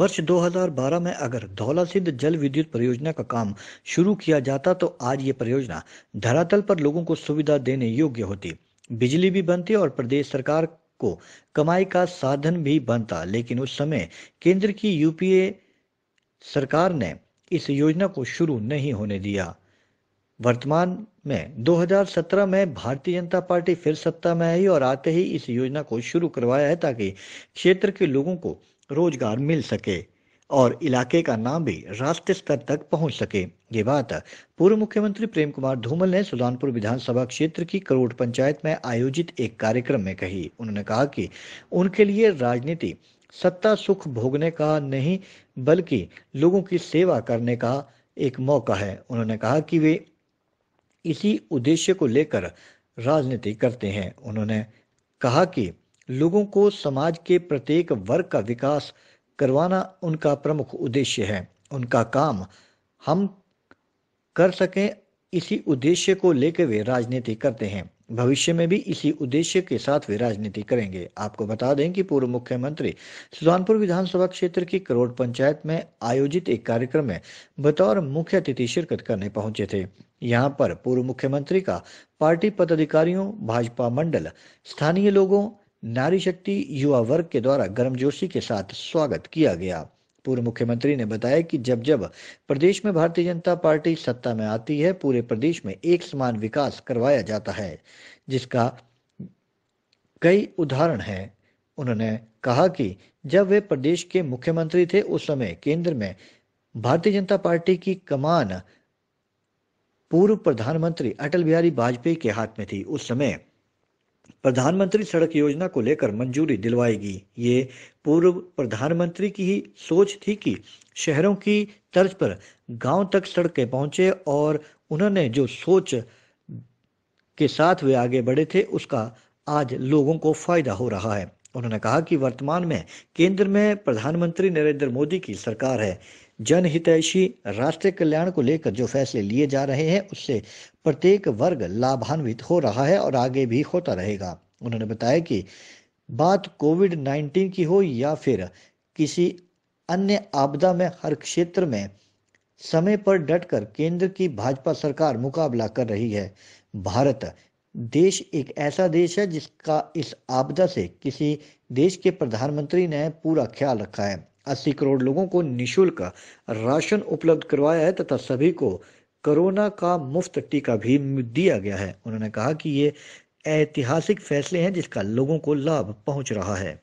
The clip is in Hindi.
वर्ष 2012 में अगर धौला सिद्ध जल विद्युत परियोजना का काम शुरू किया जाता तो आज ये परियोजना धरातल पर लोगों को सुविधा देने योग्य होती बिजली भी बनती और प्रदेश सरकार को कमाई का साधन भी बनता लेकिन उस समय केंद्र की यूपीए सरकार ने इस योजना को शुरू नहीं होने दिया वर्तमान में 2017 में भारतीय जनता पार्टी फिर सत्ता में आई और आते ही इस योजना को शुरू करवाया है ताकि क्षेत्र के लोगों को रोजगार मिल सके और इलाके का नाम भी राष्ट्रीय स्तर तक पहुंच सके ये बात पूर्व मुख्यमंत्री प्रेम कुमार धूमल ने सुल्तानपुर विधानसभा क्षेत्र की करोड़ पंचायत में आयोजित एक कार्यक्रम में कही उन्होंने कहा कि उनके लिए राजनीति सत्ता सुख भोगने का नहीं बल्कि लोगों की सेवा करने का एक मौका है उन्होंने कहा कि वे इसी उद्देश्य को लेकर राजनीति करते हैं उन्होंने कहा कि लोगों को समाज के प्रत्येक वर्ग का विकास करवाना उनका प्रमुख उद्देश्य है उनका काम हम कर सकें इसी उद्देश्य को लेकर वे राजनीति करते हैं भविष्य में भी इसी उद्देश्य के साथ वे राजनीति करेंगे आपको बता दें कि पूर्व मुख्यमंत्री सुजानपुर विधानसभा क्षेत्र की करोड़ पंचायत में आयोजित एक कार्यक्रम में बतौर मुख्य अतिथि शिरकत करने पहुंचे थे यहां पर पूर्व मुख्यमंत्री का पार्टी पदाधिकारियों भाजपा मंडल स्थानीय लोगों नारी शक्ति युवा वर्ग के द्वारा गर्मजोशी के साथ स्वागत किया गया पूर्व मुख्यमंत्री ने बताया कि जब जब प्रदेश में भारतीय जनता पार्टी सत्ता में आती है पूरे प्रदेश में एक समान विकास करवाया जाता है जिसका कई उदाहरण है उन्होंने कहा कि जब वे प्रदेश के मुख्यमंत्री थे उस समय केंद्र में भारतीय जनता पार्टी की कमान पूर्व प्रधानमंत्री अटल बिहारी वाजपेयी के हाथ में थी उस समय प्रधानमंत्री सड़क योजना को लेकर मंजूरी दिलवाएगी ये पूर्व प्रधानमंत्री की ही सोच थी कि शहरों की तर्ज पर गांव तक सड़कें पहुंचे और उन्होंने जो सोच के साथ वे आगे बढ़े थे उसका आज लोगों को फायदा हो रहा है उन्होंने कहा कि वर्तमान में केंद्र में प्रधानमंत्री नरेंद्र मोदी की सरकार है जनहितैषी राष्ट्रीय कल्याण को लेकर जो फैसले लिए जा रहे हैं उससे प्रत्येक वर्ग लाभान्वित हो रहा है और आगे भी होता रहेगा उन्होंने बताया कि बात कोविड 19 की हो या फिर किसी अन्य आपदा में हर क्षेत्र में समय पर डटकर केंद्र की भाजपा सरकार मुकाबला कर रही है भारत देश एक ऐसा देश है जिसका इस आपदा से किसी देश के प्रधानमंत्री ने पूरा ख्याल रखा है अस्सी करोड़ लोगों को निशुल्क राशन उपलब्ध करवाया है तथा सभी को कोरोना का मुफ्त टीका भी दिया गया है उन्होंने कहा कि ये ऐतिहासिक फैसले हैं जिसका लोगों को लाभ पहुंच रहा है